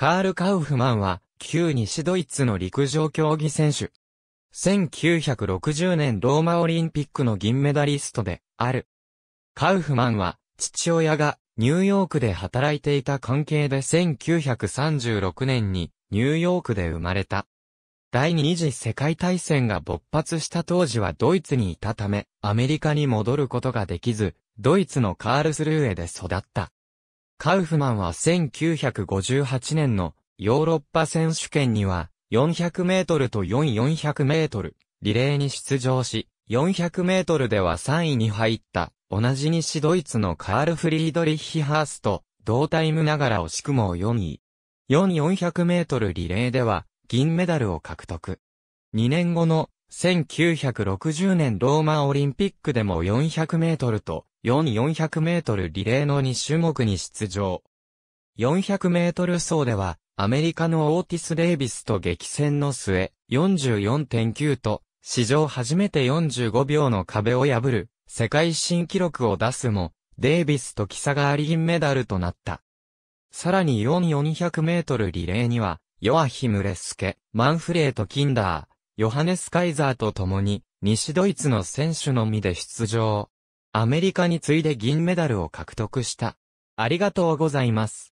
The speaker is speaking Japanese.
カール・カウフマンは、旧西ドイツの陸上競技選手。1960年ローマオリンピックの銀メダリストで、ある。カウフマンは、父親がニューヨークで働いていた関係で1936年にニューヨークで生まれた。第二次世界大戦が勃発した当時はドイツにいたため、アメリカに戻ることができず、ドイツのカールスルーエで育った。カウフマンは1958年のヨーロッパ選手権には400メートルと4400メートルリレーに出場し、400メートルでは3位に入った同じ西ドイツのカール・フリードリッヒ・ハースと同タイムながら惜しくも4位。4400メートルリレーでは銀メダルを獲得。2年後の1960年ローマオリンピックでも400メートルと4400メートルリレーの2種目に出場。400メートル走では、アメリカのオーティス・デイビスと激戦の末、44.9と、史上初めて45秒の壁を破る、世界新記録を出すも、デイビスとキサガーリ銀メダルとなった。さらに4400メートルリレーには、ヨアヒム・レスケ、マンフレート・キンダー、ヨハネス・カイザーと共に、西ドイツの選手のみで出場。アメリカに次いで銀メダルを獲得した。ありがとうございます。